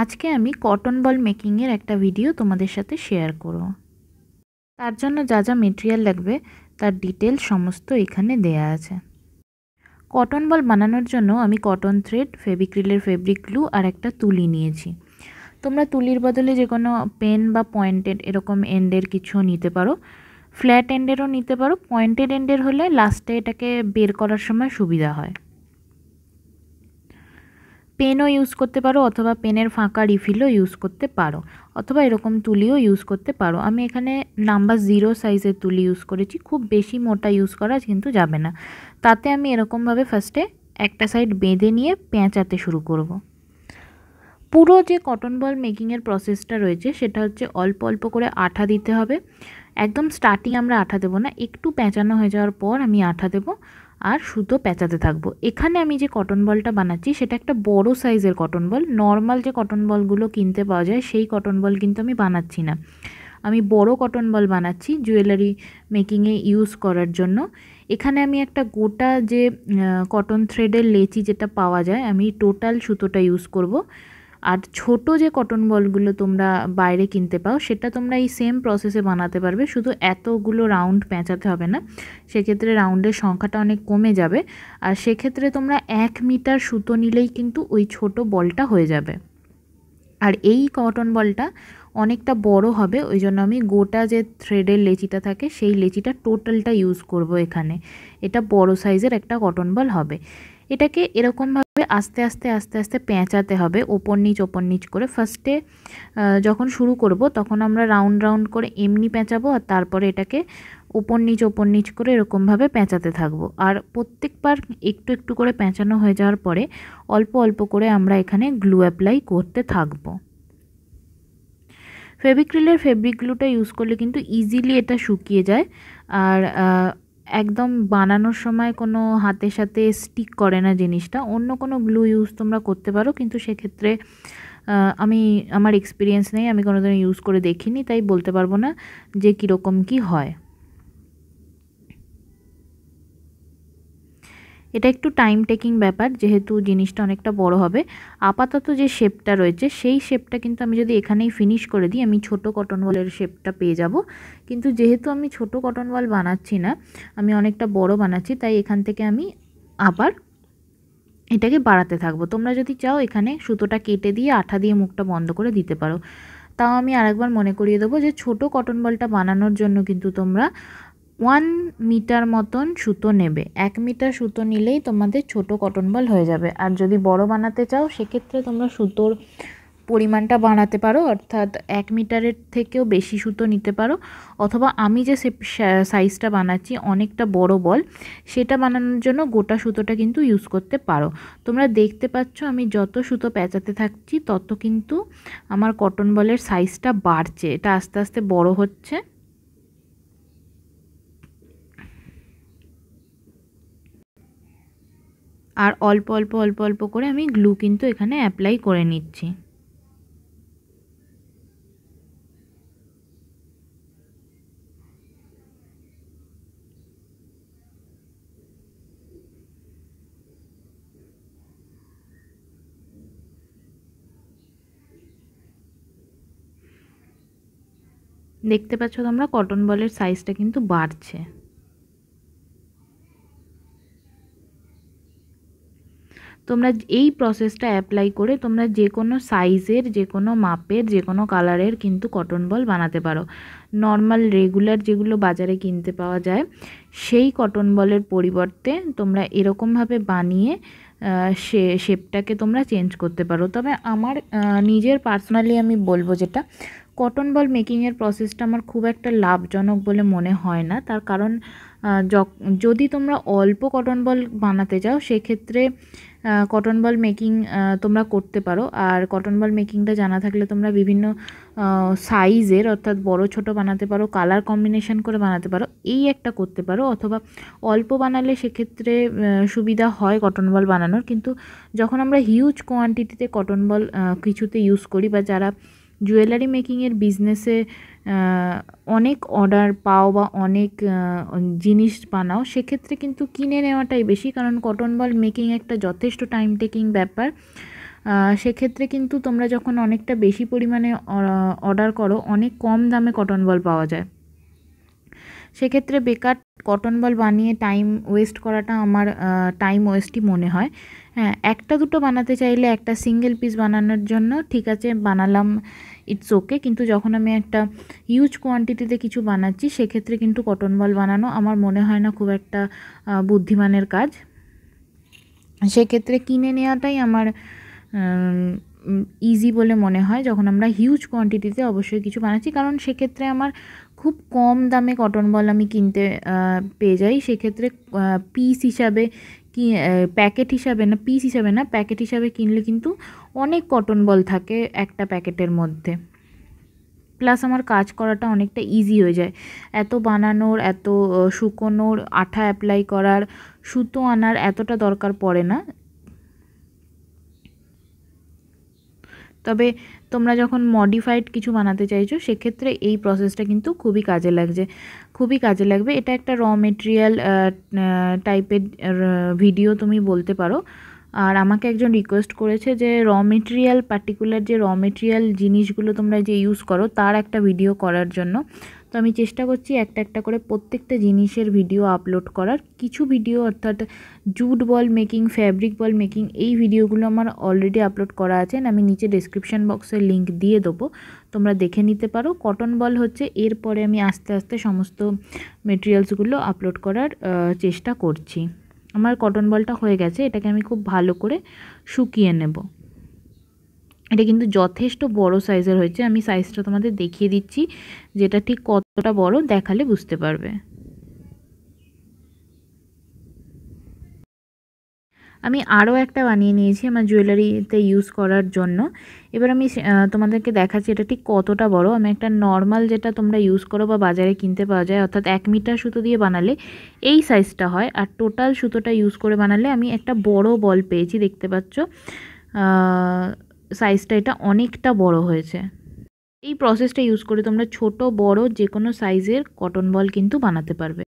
আজকে আমি কটন বল মেকিংয়ের একটা ভিডিও তোমাদের সাথে শেয়ার করব তার জন্য যা যা মেটেরিয়াল লাগবে তার ডিটেল সমস্ত এখানে দেয়া আছে কটন বল বানানোর জন্য আমি কটন থ্রেড ফেবিক্রিলের ফেব্রিক গ্লু আর একটা তুলি নিয়েছি তোমরা তুলির বদলে যে কোনো পেন বা পয়েন্টেড এরকম এন্ডের কিছু নিতে পারো ফ্ল্যাট এন্ডেরও নিতে পারো পয়েন্টেড এন্ডের হলে লাস্টে এটাকে বের করার সময় সুবিধা হয় পেনও ইউজ করতে পারো অথবা পেনের ফাঁকা রিফিলও ইউজ করতে পারো অথবা এরকম তুলিও ইউজ করতে পারো আমি এখানে নাম্বার জিরো সাইজের তুলি ইউজ করেছি খুব বেশি মোটা ইউজ করা কিন্তু যাবে না তাতে আমি এরকমভাবে ফার্স্টে একটা সাইড বেঁধে নিয়ে পেঁচাতে শুরু করব। পুরো যে কটন বল মেকিংয়ের প্রসেসটা রয়েছে সেটা হচ্ছে অল্প অল্প করে আঠা দিতে হবে একদম স্টার্টিং আমরা আঠা দেবো না একটু পেঁচানো হয়ে যাওয়ার পর আমি আঠা দেবো আর সুতো পেঁচাতে থাকবো এখানে আমি যে কটন বলটা বানাচ্ছি সেটা একটা বড় সাইজের কটন বল নর্মাল যে কটন বলগুলো কিনতে পাওয়া যায় সেই কটন বল কিন্তু আমি বানাচ্ছি না আমি বড় কটন বল বানাচ্ছি জুয়েলারি মেকিংয়ে ইউজ করার জন্য এখানে আমি একটা গোটা যে কটন থ্রেডের লেচি যেটা পাওয়া যায় আমি টোটাল সুতোটা ইউজ করব আর ছোট যে কটন বলগুলো তোমরা বাইরে কিনতে পাও সেটা তোমরা এই সেম প্রসেসে বানাতে পারবে শুধু এতগুলো রাউন্ড পেঁচাতে হবে না সেক্ষেত্রে রাউন্ডের সংখ্যাটা অনেক কমে যাবে আর সেক্ষেত্রে তোমরা এক মিটার সুতো নিলেই কিন্তু ওই ছোট বলটা হয়ে যাবে আর এই কটন বলটা অনেকটা বড় হবে ওই জন্য আমি গোটা যে থ্রেডের লেচিটা থাকে সেই লেচিটা টোটালটা ইউজ করব এখানে এটা বড় সাইজের একটা কটন বল হবে এটাকে এরকমভাবে আস্তে আস্তে আস্তে আস্তে পেঁচাতে হবে ওপর নিচ ওপর নিচ করে ফার্স্টে যখন শুরু করব তখন আমরা রাউন্ড রাউন্ড করে এমনি পেঁচাবো আর তারপরে এটাকে ওপর নিচ ওপর নিচ করে এরকমভাবে পেঁচাতে থাকবো আর প্রত্যেকবার একটু একটু করে পেঁচানো হয়ে যাওয়ার পরে অল্প অল্প করে আমরা এখানে গ্লু অ্যাপ্লাই করতে থাকবো ফেব্রিক্রিলের ফেব্রিক গ্লুটা ইউজ করলে কিন্তু ইজিলি এটা শুকিয়ে যায় আর একদম বানানোর সময় কোনো হাতের সাথে স্টিক করে না জিনিসটা অন্য কোনো গ্লু ইউজ তোমরা করতে পারো কিন্তু সেক্ষেত্রে আমি আমার এক্সপিরিয়েন্স নেই আমি কোনোদিন ইউজ করে দেখিনি তাই বলতে পারবো না যে কীরকম কি হয় এটা একটু টাইম টেকিং ব্যাপার যেহেতু জিনিসটা অনেকটা বড় হবে আপাতত যে শেপটা রয়েছে সেই শেপটা কিন্তু আমি যদি এখানেই ফিনিশ করে দিই আমি ছোট কটন ওয়ালের শেপটা পেয়ে যাব কিন্তু যেহেতু আমি ছোট কটন ওয়াল বানাচ্ছি না আমি অনেকটা বড় বানাচ্ছি তাই এখান থেকে আমি আবার এটাকে বাড়াতে থাকবো তোমরা যদি চাও এখানে সুতোটা কেটে দিয়ে আঠা দিয়ে মুখটা বন্ধ করে দিতে পারো তাও আমি আরেকবার মনে করিয়ে দেবো যে ছোট কটন বলটা বানানোর জন্য কিন্তু তোমরা ওয়ান মিটার মতন সুতো নেবে এক মিটার সুতো নিলেই তোমাদের ছোট কটন বল হয়ে যাবে আর যদি বড় বানাতে চাও সেক্ষেত্রে তোমরা সুতোর পরিমাণটা বানাতে পারো অর্থাৎ এক মিটারের থেকেও বেশি সুতো নিতে পারো অথবা আমি যে সাইজটা বানাচ্ছি অনেকটা বড় বল সেটা বানানোর জন্য গোটা সুতোটা কিন্তু ইউজ করতে পারো তোমরা দেখতে পাচ্ছ আমি যত সুতো পেঁচাতে থাকছি তত কিন্তু আমার কটন বলের সাইজটা বাড়ছে এটা আস্তে আস্তে বড় হচ্ছে আর অল্প অল্প অল্প অল্প করে আমি গ্লু কিন্তু এখানে অ্যাপ্লাই করে নিচ্ছি দেখতে পাচ্ছ তোমরা কটন বলের সাইজটা কিন্তু বাড়ছে তোমরা এই প্রসেসটা অ্যাপ্লাই করে তোমরা যে কোনো সাইজের যে কোনো মাপের যে কোনো কালারের কিন্তু কটন বল বানাতে পারো নর্মাল রেগুলার যেগুলো বাজারে কিনতে পাওয়া যায় সেই কটন বলের পরিবর্তে তোমরা এরকমভাবে বানিয়ে সে শেপটাকে তোমরা চেঞ্জ করতে পারো তবে আমার নিজের পার্সোনালি আমি বলবো যেটা কটন বল মেকিংয়ের প্রসেসটা আমার খুব একটা লাভজনক বলে মনে হয় না তার কারণ যদি তোমরা অল্প কটন বল বানাতে চাও সেক্ষেত্রে কটন বল মেকিং তোমরা করতে পারো আর কটন বল মেকিংটা জানা থাকলে তোমরা বিভিন্ন সাইজের অর্থাৎ বড় ছোট বানাতে পারো কালার কম্বিনেশন করে বানাতে পারো এই একটা করতে পারো অথবা অল্প বানালে সেক্ষেত্রে সুবিধা হয় কটন বল বানানোর কিন্তু যখন আমরা হিউজ কোয়ান্টিটিতে কটন বল কিছুতে ইউজ করি বা যারা জুয়েলারি মেকিংয়ের বিজনেসে অনেক অর্ডার পাও বা অনেক জিনিস বানাও সেক্ষেত্রে কিন্তু কিনে নেওয়াটাই বেশি কারণ কটন বল মেকিং একটা যথেষ্ট টাইম টেকিং ব্যাপার সেক্ষেত্রে কিন্তু তোমরা যখন অনেকটা বেশি পরিমাণে অর্ডার করো অনেক কম দামে কটন বল পাওয়া যায় সেক্ষেত্রে বেকার কটন বল বানিয়ে টাইম ওয়েস্ট করাটা আমার টাইম ওয়েস্টই মনে হয় হ্যাঁ একটা দুটো বানাতে চাইলে একটা সিঙ্গেল পিস বানানোর জন্য ঠিক আছে বানালাম ইটস ওকে কিন্তু যখন আমি একটা হিউজ কোয়ান্টিটিতে কিছু বানাচ্ছি সেক্ষেত্রে কিন্তু কটন বল বানানো আমার মনে হয় না খুব একটা বুদ্ধিমানের কাজ সেক্ষেত্রে কিনে নেওয়াটাই আমার ইজি বলে মনে হয় যখন আমরা হিউজ কোয়ান্টিটিতে অবশ্যই কিছু বানাচ্ছি কারণ সেক্ষেত্রে আমার খুব কম দামে কটন বল আমি কিনতে পেয়ে যাই সেক্ষেত্রে পিস হিসাবে কি প্যাকেট হিসাবে না পিস হিসাবে না প্যাকেট হিসাবে কিনলে কিন্তু অনেক কটন বল থাকে একটা প্যাকেটের মধ্যে প্লাস আমার কাজ করাটা অনেকটা ইজি হয়ে যায় এত বানানোর এত শুকোনোর আঠা অ্যাপ্লাই করার সুতো আনার এতটা দরকার পড়ে না তবে তোমরা যখন মডিফাইড কিছু বানাতে চাইছো সেক্ষেত্রে এই প্রসেসটা কিন্তু খুবই কাজে লাগছে খুবই কাজে লাগবে এটা একটা র মেটেরিয়াল টাইপের ভিডিও তুমি বলতে পারো আর আমাকে একজন রিকোয়েস্ট করেছে যে র মেটেরিয়াল পার্টিকুলার যে র মেটেরিয়াল জিনিসগুলো তোমরা যে ইউজ করো তার একটা ভিডিও করার জন্য তো আমি চেষ্টা করছি একটা একটা করে প্রত্যেকটা জিনিসের ভিডিও আপলোড করার কিছু ভিডিও অর্থাৎ jute ball making fabric ball making এই ভিডিওগুলো আমার অলরেডি আপলোড করা আছে আমি নিচে ডিসক্রিপশান বক্সে লিঙ্ক দিয়ে দেবো তোমরা দেখে নিতে পারো কটন বল হচ্ছে এরপরে আমি আস্তে আস্তে সমস্ত মেটেরিয়ালসগুলো আপলোড করার চেষ্টা করছি আমার কটন বলটা হয়ে গেছে এটাকে আমি খুব ভালো করে শুকিয়ে নেব এটা কিন্তু যথেষ্ট বড় সাইজের হয়েছে আমি সাইজটা তোমাদের দেখিয়ে দিচ্ছি যেটা ঠিক কতটা বড় দেখালে বুঝতে পারবে আমি আরও একটা বানিয়ে নিয়েছি আমার জুয়েলারিতে ইউজ করার জন্য এবার আমি তোমাদেরকে দেখাচ্ছি এটা ঠিক কতটা বড় আমি একটা নর্মাল যেটা তোমরা ইউজ করো বা বাজারে কিনতে পাওয়া যায় অর্থাৎ এক মিটার সুতো দিয়ে বানালে এই সাইজটা হয় আর টোটাল সুতোটা ইউজ করে বানালে আমি একটা বড় বল পেয়েছি দেখতে পাচ্ছ সাইজটা এটা অনেকটা বড় হয়েছে এই প্রসেসটা ইউজ করে তোমরা ছোট বড় যে কোনো সাইজের কটন বল কিন্তু বানাতে পারবে